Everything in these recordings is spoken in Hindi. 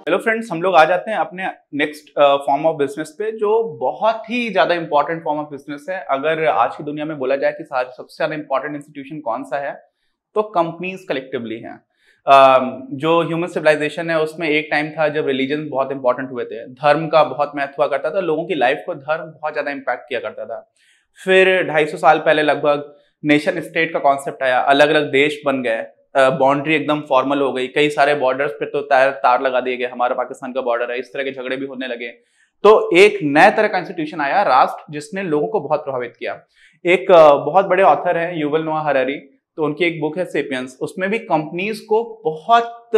हेलो फ्रेंड्स हम लोग आ जाते हैं अपने नेक्स्ट फॉर्म ऑफ बिजनेस पे जो बहुत ही ज़्यादा इंपॉर्टेंट फॉर्म ऑफ बिजनेस है अगर आज की दुनिया में बोला जाए कि सबसे ज़्यादा इंपॉर्टेंट इंस्टीट्यूशन कौन सा है तो कंपनीज कलेक्टिवली हैं um, जो ह्यूमन सिविलाइजेशन है उसमें एक टाइम था जब रिलीजन बहुत इंपॉर्टेंट हुए थे धर्म का बहुत महत्व हुआ करता था लोगों की लाइफ को धर्म बहुत ज़्यादा इंपैक्ट किया करता था फिर 250 साल पहले लगभग नेशन स्टेट का कॉन्सेप्ट आया अलग अलग देश बन गए बाउंड्री एकदम फॉर्मल हो गई कई सारे बॉर्डर्स पे तो तार तार लगा दिए गए हमारा पाकिस्तान का बॉर्डर है इस तरह के झगड़े भी होने लगे तो एक नए तरह का इंस्टीट्यूशन आया राष्ट्र जिसने लोगों को बहुत प्रभावित किया एक बहुत बड़े ऑथर हैं युवल नोआ हरारी तो उनकी एक बुक है सेपियंस उसमें भी कंपनीज को बहुत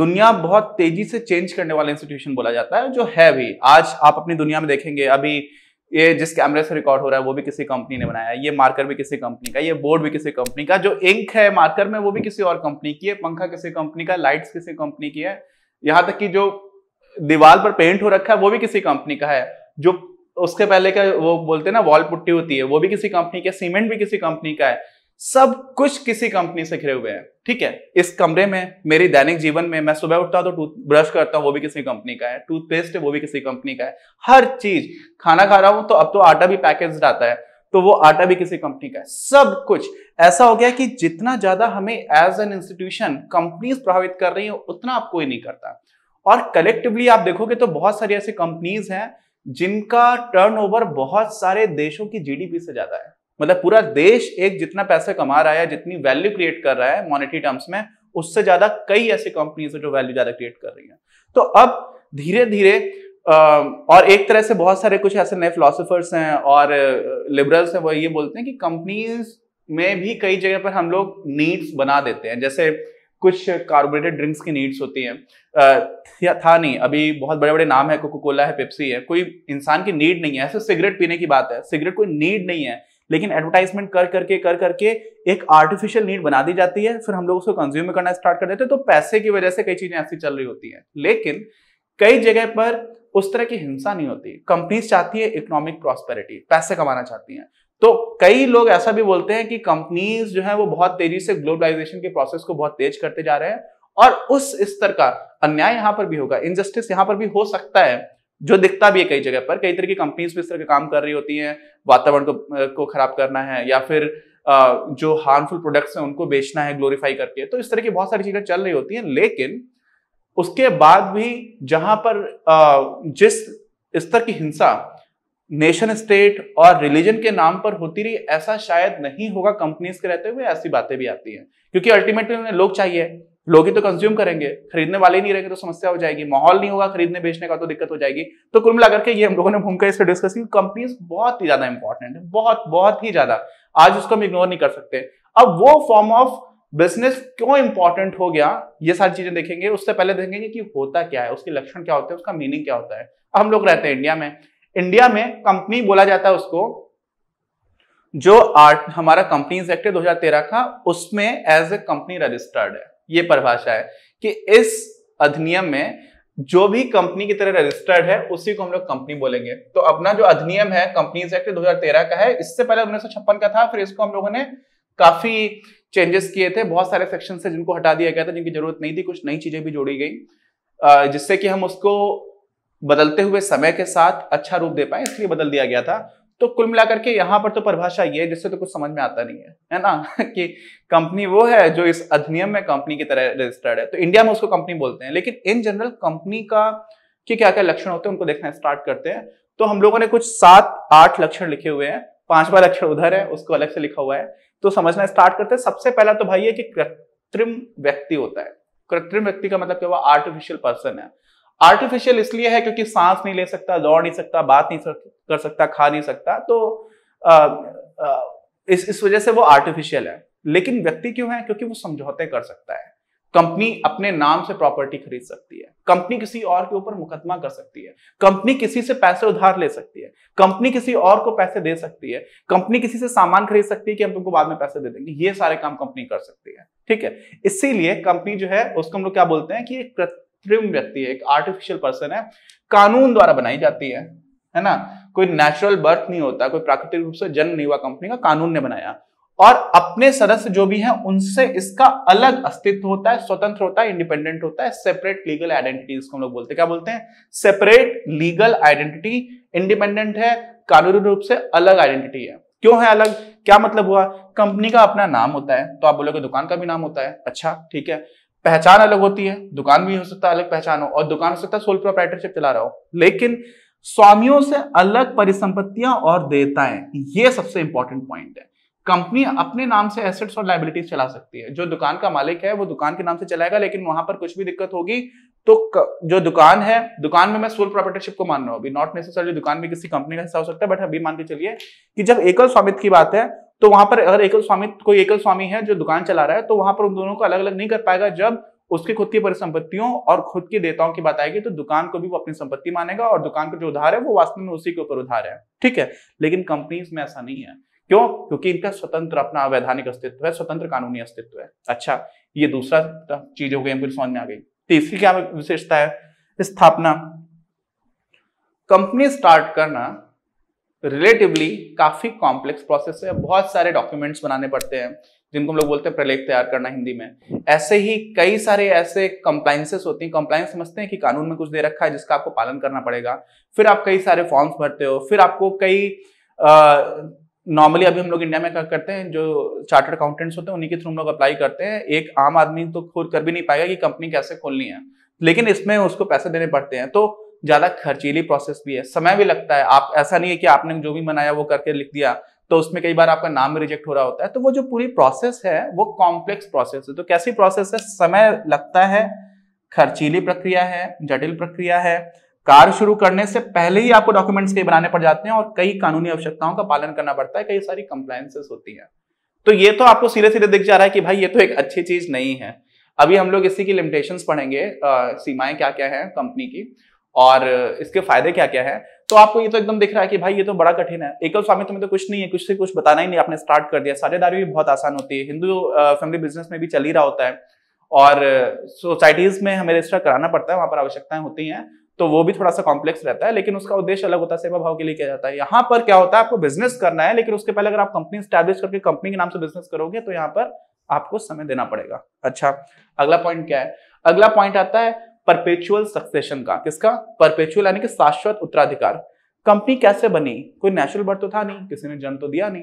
दुनिया बहुत तेजी से चेंज करने वाला इंस्टीट्यूशन बोला जाता है जो है भी आज आप अपनी दुनिया में देखेंगे अभी ये जिस कैमरे से रिकॉर्ड हो रहा है वो भी किसी कंपनी ने बनाया है ये मार्कर भी किसी कंपनी का ये बोर्ड भी किसी कंपनी का जो इंक है मार्कर में वो भी किसी और कंपनी की है पंखा किसी कंपनी का लाइट्स किसी कंपनी की है यहाँ तक कि जो दीवार पर पेंट हो रखा है वो भी किसी कंपनी का है जो उसके पहले का वो बोलते हैं ना वॉल पुट्टी होती है वो भी किसी कंपनी का सीमेंट भी किसी कंपनी का है सब कुछ किसी कंपनी से घिरे हुए हैं ठीक है इस कमरे में मेरे दैनिक जीवन में मैं सुबह उठता तो टूथ ब्रश करता हूं वो भी किसी कंपनी का है टूथपेस्ट है वो भी किसी कंपनी का है हर चीज खाना खा रहा हूं तो अब तो आटा भी पैकेज आता है तो वो आटा भी किसी कंपनी का है सब कुछ ऐसा हो गया कि जितना ज्यादा हमें एज एन इंस्टीट्यूशन कंपनीज प्रभावित कर रही है उतना आप कोई नहीं करता और कलेक्टिवली आप देखोगे तो बहुत सारी ऐसी कंपनीज हैं जिनका टर्नओवर बहुत सारे देशों की जीडीपी से ज्यादा है मतलब पूरा देश एक जितना पैसा कमा रहा है जितनी वैल्यू क्रिएट कर रहा है मॉनेटरी टर्म्स में उससे ज्यादा कई ऐसी कंपनीज है जो वैल्यू ज्यादा क्रिएट कर रही है तो अब धीरे धीरे और एक तरह से बहुत सारे कुछ ऐसे नए फिलोसफर्स हैं और लिबरल्स हैं वो ये बोलते हैं कि कंपनीज में भी कई जगह पर हम लोग नीड्स बना देते हैं जैसे कुछ कार्बोरेटेड ड्रिंक्स की नीड्स होती हैं था नहीं अभी बहुत बड़े बड़े नाम है कोको कोला है पेप्सी है कोई इंसान की नीड नहीं है ऐसे सिगरेट पीने की बात है सिगरेट कोई नीड नहीं है लेकिन एडवर्टाइजमेंट कर करके कर करके एक आर्टिफिशियल नीड बना दी जाती है फिर हम लोग उसको कंज्यूम करना स्टार्ट कर देते हैं तो पैसे की वजह से कई चीजें ऐसी चल रही होती हैं लेकिन कई जगह पर उस तरह की हिंसा नहीं होती कंपनीज चाहती है इकोनॉमिक प्रॉस्पेरिटी पैसे कमाना चाहती हैं तो कई लोग ऐसा भी बोलते हैं कि कंपनीज जो है वो बहुत तेजी से ग्लोबलाइजेशन के प्रोसेस को बहुत तेज करते जा रहे हैं और उस स्तर का अन्याय यहां पर भी होगा इनजस्टिस यहां पर भी हो सकता है जो दिखता भी है कई जगह पर कई तरह की कंपनीज भी इस तरह के काम कर रही होती हैं वातावरण को को खराब करना है या फिर जो हार्मफुल प्रोडक्ट्स हैं उनको बेचना है ग्लोरीफाई करके तो इस तरह की बहुत सारी चीजें चल रही होती हैं लेकिन उसके बाद भी जहां पर जिस स्तर की हिंसा नेशन स्टेट और रिलीजन के नाम पर होती रही ऐसा शायद नहीं होगा कंपनीज के रहते हुए ऐसी बातें भी आती हैं क्योंकि अल्टीमेटली उन्हें लोग चाहिए लोग ही तो कंज्यूम करेंगे खरीदने वाले ही नहीं रहेंगे तो समस्या हो जाएगी माहौल नहीं होगा खरीदने बेचने का तो दिक्कत हो जाएगी तो कुल मिलाकर के ये हम लोगों ने भूमिका इस डिस्कस की कंपनीज बहुत ही ज्यादा इंपॉर्टेंट है बहुत बहुत ही ज्यादा आज उसको हम इग्नोर नहीं कर सकते अब वो फॉर्म ऑफ बिजनेस क्यों इंपॉर्टेंट हो गया ये सारी चीजें देखेंगे उससे पहले देखेंगे कि होता क्या है उसके लक्षण क्या होते हैं उसका मीनिंग क्या होता है अब हम लोग रहते हैं इंडिया में इंडिया में कंपनी बोला जाता है उसको जो आर्ट हमारा कंपनीज एक्ट है तेरह का उसमें एज ए कंपनी रजिस्टर्ड है ये परिभाषा है कि इस अधिनियम में जो भी कंपनी की तरह रजिस्टर्ड है उसी को हम लोग कंपनी बोलेंगे तो अपना जो अधिनियम है कंपनीज एक्ट 2013 का है इससे पहले उन्नीस का था फिर इसको हम लोगों ने काफी चेंजेस किए थे बहुत सारे सेक्शन से जिनको हटा दिया गया था जिनकी जरूरत नहीं थी कुछ नई चीजें भी जोड़ी गई जिससे कि हम उसको बदलते हुए समय के साथ अच्छा रूप दे पाए इसलिए बदल दिया गया था तो कुल मिलाकर के यहाँ पर तो परिभाषा ये है जिससे तो कुछ समझ में आता नहीं है है ना कि कंपनी वो है जो इस अधिनियम में कंपनी की तरह रजिस्टर्ड है तो इंडिया में उसको कंपनी बोलते हैं लेकिन इन जनरल कंपनी का कि क्या क्या लक्षण होते हैं उनको देखना स्टार्ट करते हैं तो हम लोगों ने कुछ सात आठ लक्षण लिखे हुए हैं पांचवा लक्षण उधर है उसको अलग से लिखा हुआ है तो समझना स्टार्ट करते हैं सबसे पहला तो भाई है कि कृत्रिम व्यक्ति होता है कृत्रिम व्यक्ति का मतलब क्या हुआ आर्टिफिशियल पर्सन है आर्टिफिशियल इसलिए है क्योंकि सांस नहीं ले सकता दौड़ नहीं सकता बात नहीं कर सकता खा नहीं सकता तो आ, आ, इस इस वजह से वो आर्टिफिशियल है लेकिन व्यक्ति क्यों है क्योंकि वो समझौते कर सकता है कंपनी अपने नाम से प्रॉपर्टी खरीद सकती है कंपनी किसी और के ऊपर मुकदमा कर सकती है कंपनी किसी से पैसे उधार ले सकती है कंपनी किसी और को पैसे दे सकती है कंपनी किसी से सामान खरीद सकती है कि हम तुमको बाद में पैसे दे देंगे ये सारे काम कंपनी कर सकती है ठीक है इसीलिए कंपनी जो है उसको हम लोग क्या बोलते हैं कि एक कृत्रिम व्यक्ति है एक आर्टिफिशियल पर्सन है कानून द्वारा बनाई जाती है है ना कोई नेचुरल बर्थ नहीं होता कोई प्राकृतिक रूप से जन्म नहीं हुआ कंपनी का कानून ने बनाया और अपने सदस्य जो भी हैं उनसे इसका अलग अस्तित्व होता है स्वतंत्र होता है इंडिपेंडेंट होता है सेपरेट लीगल आइडेंटिटी हम लोग बोलते हैं क्या बोलते हैं सेपरेट लीगल आइडेंटिटी इंडिपेंडेंट है कानूनी रूप से अलग आइडेंटिटी है क्यों है अलग क्या मतलब हुआ कंपनी का अपना नाम होता है तो आप बोलोगे दुकान का भी नाम होता है अच्छा ठीक है पहचान अलग होती है दुकान भी हो सकता है अलग पहचान हो और दुकान हो सकता है सोल प्रोपराइटरशिप चला रहा हो लेकिन स्वामियों से अलग परिसंपत्तियां और देयताएं ये सबसे इंपॉर्टेंट पॉइंट है कंपनी अपने नाम से एसेट्स और लाइबिलिटीज चला सकती है जो दुकान का मालिक है वो दुकान के नाम से चलाएगा लेकिन वहां पर कुछ भी दिक्कत होगी तो जो दुकान है दुकान में मैं सोल प्रॉपर्टरशिप को मान रहा हूं अभी नॉट नेसेसरी दुकान भी किसी कंपनी का हिस्सा हो सकता है बट अभी मान के चलिए कि जब एकल स्वामित्व की बात है तो वहां पर अगर एकल स्वामी कोई एकल स्वामी है जो दुकान चला रहा है तो वहां पर उन दोनों को अलग अलग नहीं कर पाएगा जब उसकी खुद की परिसंपत्तियों और खुद की देताओं की बात आएगी तो दुकान को भी वो अपनी संपत्ति मानेगा और दुकान का जो उधार है वो वास्तव में उसी के ऊपर उधार है ठीक है लेकिन कंपनीज में ऐसा नहीं है क्यों क्योंकि इनका स्वतंत्र अपना वैधानिक अस्तित्व है स्वतंत्र कानूनी अस्तित्व है अच्छा ये दूसरा चीज हो गई समझ में आ गई तीसरी क्या विशेषता है स्थापना कंपनी स्टार्ट करना रिलेटिवली काफी कॉम्प्लेक्स प्रोसेस है बहुत सारे डॉक्यूमेंट्स बनाने पड़ते हैं जिनको हम लोग बोलते हैं प्रलेख तैयार करना हिंदी में ऐसे ही कई सारे ऐसे कंप्लाइंसेस होती हैं कंप्लाइंस समझते हैं कि कानून में कुछ दे रखा है जिसका आपको पालन करना पड़ेगा फिर आप कई सारे फॉर्म्स भरते हो फिर आपको कई नॉर्मली अभी हम लोग इंडिया में करते हैं जो चार्टर्ड अकाउंटेंट्स होते हैं उन्हीं के थ्रू हम लोग अप्लाई करते हैं एक आम आदमी तो खुद कर भी नहीं पाएगा कि कंपनी कैसे खोलनी है लेकिन इसमें उसको पैसे देने पड़ते हैं तो ज्यादा खर्चीली प्रोसेस भी है समय भी लगता है आप ऐसा नहीं है कि आपने जो भी बनाया वो करके लिख दिया तो उसमें कई बार आपका नाम रिजेक्ट हो रहा होता है तो वो जो पूरी प्रोसेस है वो कॉम्प्लेक्स प्रोसेस है तो कैसी प्रोसेस है समय लगता है खर्चीली प्रक्रिया है जटिल प्रक्रिया है कार्य शुरू करने से पहले ही आपको डॉक्यूमेंट्स कई बनाने पड़ जाते हैं और कई कानूनी आवश्यकताओं का पालन करना पड़ता है कई सारी कंप्लाइंसेस होती हैं तो ये तो आपको सीधे सीधे दिख जा रहा है कि भाई ये तो एक अच्छी चीज नहीं है अभी हम लोग इसी की लिमिटेशंस पढ़ेंगे सीमाएं क्या क्या है कंपनी की और इसके फायदे क्या क्या है तो आपको ये तो एकदम दिख रहा है कि भाई ये तो बड़ा कठिन है एकल स्वामी में तो कुछ नहीं है कुछ से कुछ बताना ही नहीं आपने स्टार्ट कर दिया साझेदारी भी बहुत आसान होती है हिंदू फैमिली बिजनेस में भी चल ही रहा होता है और सोसाइटीज में हमें रजिस्टर कराना पड़ता है वहां पर आवश्यकताएं होती हैं तो वो भी थोड़ा सा कॉम्प्लेक्स रहता है लेकिन उसका उद्देश्य अलग होता है सेवा भाव के लिए किया जाता है यहाँ पर क्या होता है आपको बिजनेस करना है लेकिन उसके पहले अगर आप कंपनी स्टैब्लिश करके कंपनी के नाम से बिजनेस करोगे तो यहाँ पर आपको समय देना पड़ेगा अच्छा अगला पॉइंट क्या है अगला पॉइंट आता है परपेचुअल सक्सेशन का किसका परपेचुअल यानी कि शाश्वत उत्तराधिकार कंपनी कैसे बनी कोई नेचुरल बर्थ तो था नहीं किसी ने जन्म तो दिया नहीं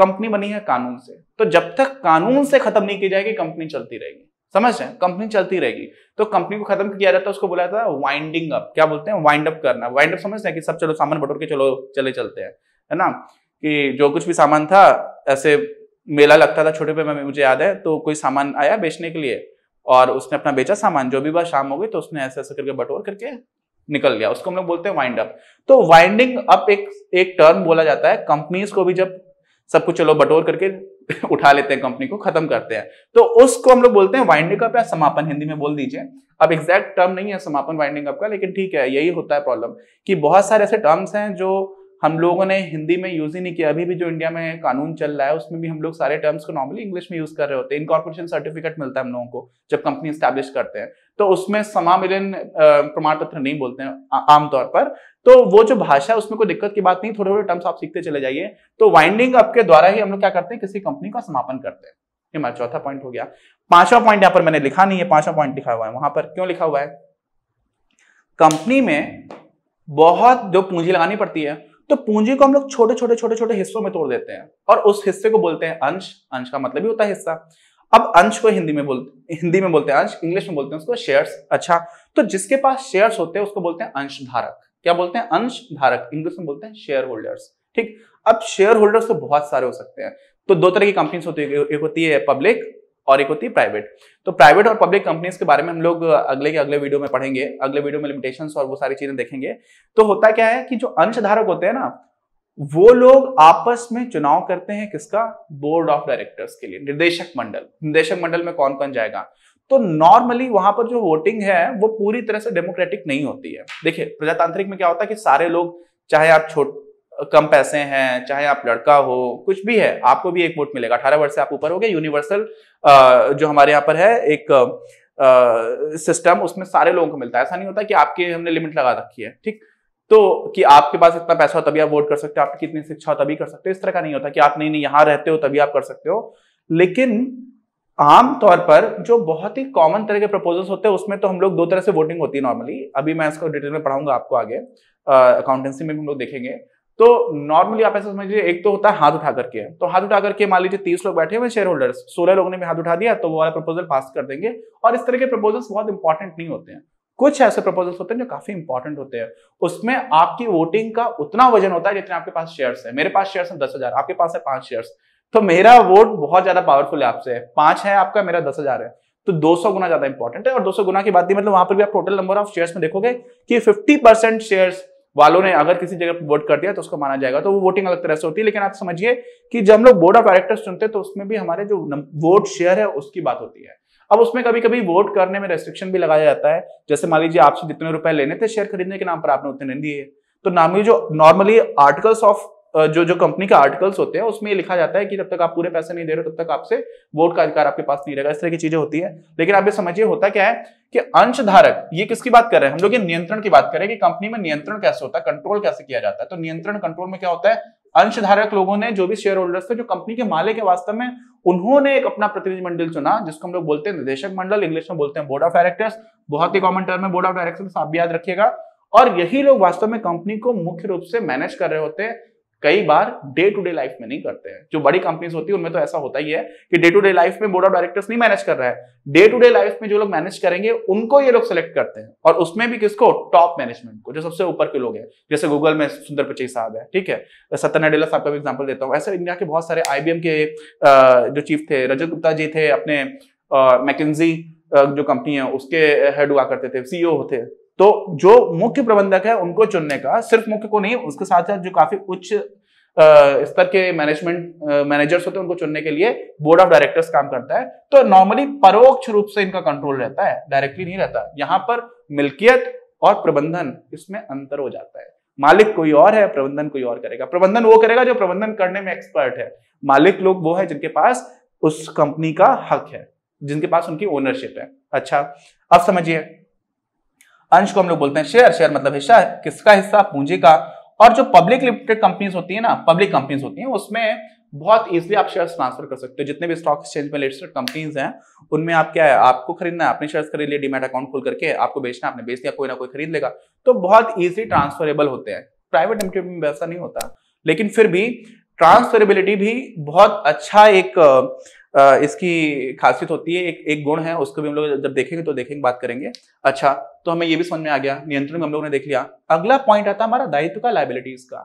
कंपनी बनी है कानून से तो जब तक कानून से खत्म नहीं की जाएगी कंपनी चलती रहेगी समझ रहे कंपनी चलती रहेगी तो कंपनी को खत्म किया जाता है उसको बोला जाता है वाइंडिंग अप क्या बोलते हैं वाइंड अप करना वाइंड अप समझ रहे हैं कि सब चलो सामान बटोर के चलो चले चलते हैं है ना कि जो कुछ भी सामान था ऐसे मेला लगता था छोटे पे में मुझे याद है तो कोई सामान आया बेचने के लिए और उसने अपना बेचा सामान जो भी बात शाम हो गई तो उसने ऐसे ऐसे करके बटोर करके निकल गया उसको हम लोग बोलते हैं वाइंड अप तो वाइंडिंग अप एक एक टर्म बोला जाता है कंपनीज को भी जब सब कुछ चलो बटोर करके उठा लेते हैं कंपनी को खत्म करते हैं तो उसको हम लोग बोलते हैं वाइंडिंग अप या समापन हिंदी में बोल दीजिए अब एग्जैक्ट टर्म नहीं है समापन वाइंडिंग अप का लेकिन ठीक है यही होता है प्रॉब्लम कि बहुत सारे ऐसे टर्म्स हैं जो हम लोगों ने हिंदी में यूज़ ही नहीं किया अभी भी जो इंडिया में कानून चल रहा है उसमें भी हम लोग सारे टर्म्स को नॉर्मली इंग्लिश में यूज़ कर रहे होते हैं इनकॉर्पोरेशन सर्टिफिकेट मिलता है हम लोगों को जब कंपनी स्टैब्लिश करते हैं तो उसमें समामिलन प्रमाण पत्र नहीं बोलते हैं आमतौर पर तो वो जो भाषा है उसमें कोई दिक्कत की बात नहीं थोड़े थोड़े टर्म्स आप सीखते चले जाइए तो वाइंडिंग अप के द्वारा ही हम लोग क्या करते हैं किसी कंपनी का समापन करते हैं ये हमारा चौथा पॉइंट हो गया पांचवा पॉइंट यहाँ पर मैंने लिखा नहीं है पांचवा पॉइंट लिखा हुआ है वहां पर क्यों लिखा हुआ है कंपनी में बहुत जो पूंजी लगानी पड़ती है तो पूंजी को हम लोग छोटे छोटे छोटे छोटे हिस्सों में तोड़ देते हैं और उस हिस्से को बोलते हैं अंश अंश का मतलब ही होता है हिस्सा अब अंश को हिंदी में बोलते हिंदी में बोलते हैं अंश इंग्लिश में बोलते हैं उसको शेयर्स अच्छा तो जिसके पास शेयर्स होते हैं उसको बोलते हैं अंशधारक क्या बोलते हैं अंशधारक इंग्लिश में बोलते हैं शेयर होल्डर्स ठीक अब शेयर होल्डर्स तो बहुत सारे हो सकते हैं तो दो तरह की कंपनीज होती है एक होती है पब्लिक और एक होती है प्राइवेट तो प्राइवेट और पब्लिक कंपनीज के बारे में हम लोग अगले के अगले वीडियो में पढ़ेंगे अगले वीडियो में लिमिटेशन और वो सारी चीजें देखेंगे तो होता क्या है कि जो अंशधारक होते हैं ना वो लोग आपस में चुनाव करते हैं किसका बोर्ड ऑफ डायरेक्टर्स के लिए निर्देशक मंडल निर्देशक मंडल में कौन कौन जाएगा तो नॉर्मली वहां पर जो वोटिंग है वो पूरी तरह से डेमोक्रेटिक नहीं होती है देखिए प्रजातांत्रिक में क्या होता है कि सारे लोग चाहे आप छोट कम पैसे हैं चाहे आप लड़का हो कुछ भी है आपको भी एक वोट मिलेगा अठारह वर्ष से आप ऊपर हो गए यूनिवर्सल जो हमारे यहाँ पर है एक सिस्टम उसमें सारे लोगों को मिलता है ऐसा नहीं होता कि आपके हमने लिमिट लगा रखी है ठीक तो कि आपके पास इतना पैसा हो तभी आप वोट कर सकते हो आपकी कितनी शिक्षा हो तभी कर सकते हो इस तरह का नहीं होता कि आप नहीं नहीं यहाँ रहते हो तभी आप कर सकते हो लेकिन आम तौर पर जो बहुत ही कॉमन तरह के प्रपोजल्स होते हैं उसमें तो हम लोग दो तरह से वोटिंग होती है नॉर्मली अभी मैं इसको डिटेल में पढ़ाऊंगा आपको आगे अकाउंटेंसी में भी हम लोग देखेंगे तो नॉर्मली आप ऐसा समझिए एक तो होता है हाथ उठा करके तो हाथ उठा करके मान लीजिए तीस लोग बैठे हुए शेयर होल्डर्स सोलह लोगों ने भी हाथ उठा दिया तो वो वाला प्रपोजल पास कर देंगे और इस तरह के प्रपोजल्स बहुत इंपॉर्टेंट नहीं होते हैं कुछ ऐसे प्रपोजल्स होते हैं जो काफी इंपॉर्टेंट होते हैं उसमें आपकी वोटिंग का उतना वजन होता है जितने आपके पास शेयर्स है मेरे पास शेयर्स हैं दस हजार आपके पास है पांच शेयर्स तो मेरा वोट बहुत ज्यादा पावरफुल है आपसे पांच है आपका मेरा दस हजार है तो 200 गुना ज्यादा इंपॉर्टेंट है और 200 गुना की बात नहीं मतलब वहां पर भी आप टोटल नंबर ऑफ शेयर्स में देखोगे कि 50 परसेंट शेयर्स वालों ने अगर किसी जगह वोट कर दिया तो उसको माना जाएगा तो वो वोटिंग अलग तरह से होती है लेकिन आप समझिए कि जब हम लोग बोर्ड ऑफ डायरेक्टर्स चुनते हैं तो उसमें भी हमारे जो वोट शेयर है उसकी बात होती है अब उसमें कभी कभी वोट करने में रेस्ट्रिक्शन भी लगाया जाता है जैसे मान लीजिए आपसे जितने रुपए लेने थे शेयर खरीदने के नाम पर आपने उतने नहीं दिए तो नामी जो नॉर्मली आर्टिकल्स ऑफ जो जो कंपनी के आर्टिकल्स होते हैं उसमें लिखा जाता है कि जब तक आप पूरे पैसे नहीं दे रहे तब तक आपसे वोट का अधिकार आपके पास नहीं रहेगा इस तरह की चीजें होती है लेकिन आप ये समझिए होता क्या है कि अंशधारक ये किसकी बात कर रहे हैं हम लोग ये नियंत्रण की बात करें कि कंपनी में नियंत्रण कैसे होता है कंट्रोल कैसे किया जाता है तो नियंत्रण कंट्रोल में क्या होता है अंशधारक लोगों ने जो भी शेयर होल्डर्स थे जो कंपनी के मालिक है वास्तव में उन्होंने एक अपना प्रतिनिधिमंडल चुना जिसको हम लोग बोलते हैं निदेशक मंडल इंग्लिश में बोलते हैं बोर्ड ऑफ डायरेक्टर्स बहुत ही कॉमन टर्म है बोर्ड ऑफ डायरेक्टर्स आप भी याद रखिएगा और यही लोग वास्तव में कंपनी को मुख्य रूप से मैनेज कर रहे होते हैं कई बार डे टू डे लाइफ में नहीं करते हैं जो बड़ी कंपनीज होती है उनमें तो ऐसा होता ही है कि डे टू डे लाइफ में बोर्ड ऑफ डायरेक्टर्स नहीं मैनेज कर रहा है डे टू डे लाइफ में जो लोग मैनेज करेंगे उनको ये लोग सेलेक्ट करते हैं और उसमें भी किसको टॉप मैनेजमेंट को जो सबसे ऊपर के लोग हैं जैसे गूगल में सुंदर पिचई साहब है ठीक है सत्या नडेला साहब का भी एग्जाम्पल देता हूँ ऐसे इंडिया के बहुत सारे आईबीएम के जो चीफ थे रजत गुप्ता जी थे अपने मैकेजी जो कंपनी है उसके हेड हुआ करते थे सीईओ होते तो जो मुख्य प्रबंधक है उनको चुनने का सिर्फ मुख्य को नहीं उसके साथ साथ जो काफी उच्च स्तर के मैनेजमेंट मैनेजर्स होते हैं उनको चुनने के लिए बोर्ड ऑफ डायरेक्टर्स काम करता है तो नॉर्मली परोक्ष रूप से इनका कंट्रोल रहता है डायरेक्टली नहीं रहता यहां पर मिल्कियत और प्रबंधन इसमें अंतर हो जाता है मालिक कोई और है प्रबंधन कोई और करेगा प्रबंधन वो करेगा जो प्रबंधन करने में एक्सपर्ट है मालिक लोग वो है जिनके पास उस कंपनी का हक है जिनके पास उनकी ओनरशिप है अच्छा अब समझिए अंश को हम लोग बोलते हैं शेयर शेयर मतलब हिस्सा किसका हिस्सा पूंजी का और जो पब्लिक लिमिटेड कंपनीज होती है ना पब्लिक कंपनीज होती हैं उसमें बहुत इजीली आप शेयर्स ट्रांसफर कर सकते हो जितने भी स्टॉक एक्सचेंज में लिस्टेड कंपनीज हैं उनमें आप क्या है आपको खरीदना है अपने शेयर्स खरीद लिए डीमेट अकाउंट खोल करके आपको बेचना है आपने बेच दिया कोई ना कोई खरीद लेगा तो बहुत ईजी ट्रांसफरेबल होते हैं प्राइवेट लिमिटेड में वैसा नहीं होता लेकिन फिर भी ट्रांसफरेबिलिटी भी बहुत अच्छा एक इसकी खासियत होती है एक एक गुण है उसको भी हम लोग जब देखेंगे तो देखेंगे बात करेंगे अच्छा तो हमें ये भी समझ में आ गया नियंत्रण हम लोगों ने देख लिया अगला पॉइंट आता हमारा दायित्व का लाइबिलिटीज का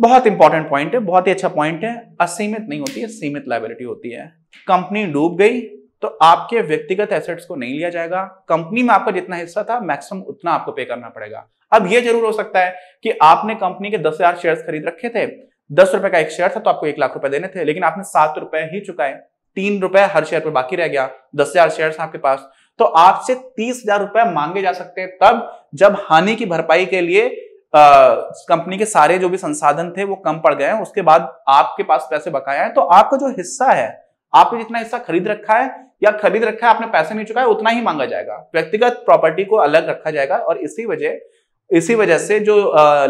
बहुत इंपॉर्टेंट पॉइंट है बहुत ही अच्छा पॉइंट है असीमित नहीं होती है सीमित लाइबिलिटी होती है कंपनी डूब गई तो आपके व्यक्तिगत एसेट्स को नहीं लिया जाएगा कंपनी में आपका जितना हिस्सा था मैक्सिमम उतना आपको पे करना पड़ेगा अब यह जरूर हो सकता है कि आपने कंपनी के दस हजार शेयर खरीद रखे थे दस रुपए का एक शेयर था तो आपको एक लाख रुपए देने थे लेकिन आपने सात रुपए ही चुकाए तीन रुपए हर शेयर पर बाकी रह गया दस हजार शेयर आपके पास तो आपसे तीस हजार रुपए मांगे जा सकते हैं तब जब हानि की भरपाई के लिए कंपनी के सारे जो भी संसाधन थे वो कम पड़ गए हैं उसके बाद आपके पास पैसे बकाया है तो आपका जो हिस्सा है आपने जितना हिस्सा खरीद रखा है या खरीद रखा है आपने पैसे नहीं चुकाए उतना ही मांगा जाएगा व्यक्तिगत प्रॉपर्टी को अलग रखा जाएगा और इसी वजह इसी वजह से जो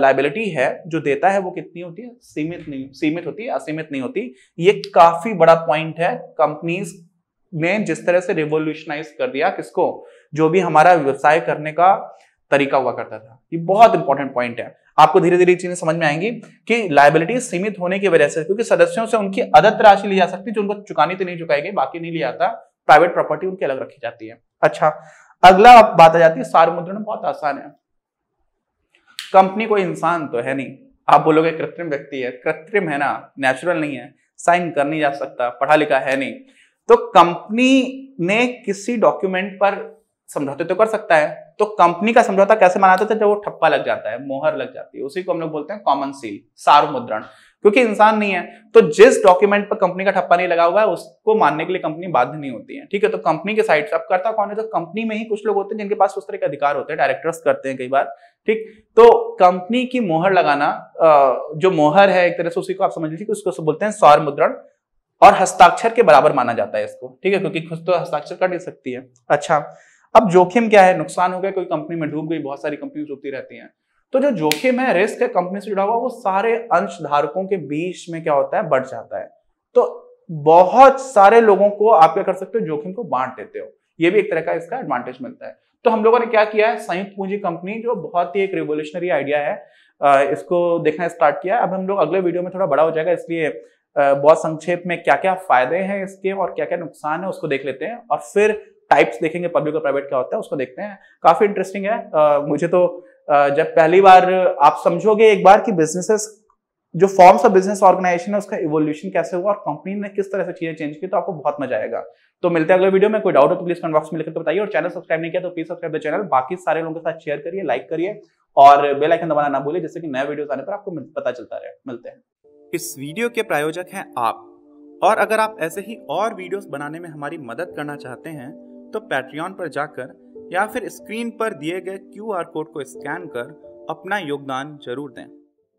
लाइबिलिटी है जो देता है वो कितनी होती है सीमित नहीं सीमित होती है असीमित नहीं होती ये काफी बड़ा पॉइंट है कंपनीज ने जिस तरह से रिवोल्यूशनाइज कर दिया किसको जो भी हमारा व्यवसाय करने का तरीका हुआ करता था ये बहुत इंपॉर्टेंट पॉइंट है आपको धीरे धीरे चीजें समझ में आएंगी कि लाइबिलिटी सीमित होने की वजह से क्योंकि सदस्यों से उनकी अदत राशि ली जा सकती है जो उनको चुकानी तो नहीं चुकाई गई बाकी नहीं लिया जाता प्राइवेट प्रॉपर्टी उनकी अलग रखी जाती है अच्छा अगला बात आ जाती है सार मुद्रण बहुत आसान है कंपनी कोई इंसान तो है नहीं आप बोलोगे कृत्रिम व्यक्ति है कृत्रिम है ना नेचुरल नहीं है साइन कर नहीं जा सकता पढ़ा लिखा है नहीं तो कंपनी ने किसी डॉक्यूमेंट पर समझौते तो कर सकता है तो कंपनी का समझौता कैसे माना जाता है जब वो ठप्पा लग जाता है मोहर लग जाती है उसी को हम लोग बोलते हैं कॉमन सील सार्वमुद्रण क्योंकि इंसान नहीं है तो जिस डॉक्यूमेंट पर कंपनी का ठप्पा नहीं लगा हुआ है उसको मानने के लिए कंपनी बाध्य नहीं होती है ठीक है तो कंपनी के साइड से अब करता कौन है तो कंपनी में ही कुछ लोग होते हैं जिनके पास उस तरह के अधिकार होते हैं डायरेक्टर्स करते हैं कई बार ठीक तो कंपनी की मोहर लगाना जो मोहर है एक तरह से उसी को आप समझ लीजिए उसको बोलते हैं सौर मुद्रण और हस्ताक्षर के बराबर माना जाता है इसको ठीक है क्योंकि खुद तो हस्ताक्षर कर नहीं सकती है अच्छा अब जोखिम क्या है नुकसान हो गया कोई कंपनी में डूब गई बहुत सारी कंपनी डूबती रहती हैं तो जो जोखिम है रिस्क है कंपनी से जुड़ा हुआ वो सारे अंशधारकों के बीच में क्या होता है बढ़ जाता है तो बहुत सारे लोगों को आप क्या कर सकते हो जोखिम को बांट देते हो ये भी एक तरह का इसका एडवांटेज मिलता है तो हम लोगों ने क्या किया है संयुक्त पूंजी कंपनी जो बहुत ही एक रिवोल्यूशनरी आइडिया है इसको देखना स्टार्ट किया अब हम लोग अगले वीडियो में थोड़ा बड़ा हो जाएगा इसलिए बहुत संक्षेप में क्या क्या फायदे हैं इसके और क्या क्या नुकसान है उसको देख लेते हैं और फिर टाइप्स देखेंगे पब्लिक और प्राइवेट क्या होता है उसको देखते हैं काफी इंटरेस्टिंग है मुझे तो जब पहली बार आप समझोगे एक बार कि बिजनेसेस जो फॉर्म्स ऑफ बिजनेस ऑर्गेनाइजेशन है उसका इवोल्यूशन कैसे हुआ और कंपनी ने किस तरह से चीजें चेंज की तो आपको बहुत मजा आएगा तो मिलते हैं अगले वीडियो में कोई डाउट हो तो प्लीज कमेंट बॉक्स में लिखकर तो बताइए और चैनल सब्सक्राइब नहीं किया तो प्लीज सब्सक्राइब द चैनल बाकी सारे लोगों के साथ शेयर करिए लाइक करिए और बेल आइकन दबाना ना भूलिए जिससे कि नए वीडियोस आने पर आपको पता चलता रहे मिलते हैं इस वीडियो के प्रायोजक हैं आप और अगर आप ऐसे ही और वीडियोस बनाने में हमारी मदद करना चाहते हैं तो पैट्रियन पर जाकर या फिर स्क्रीन पर दिए गए क्यू कोड को स्कैन कर अपना योगदान जरूर दें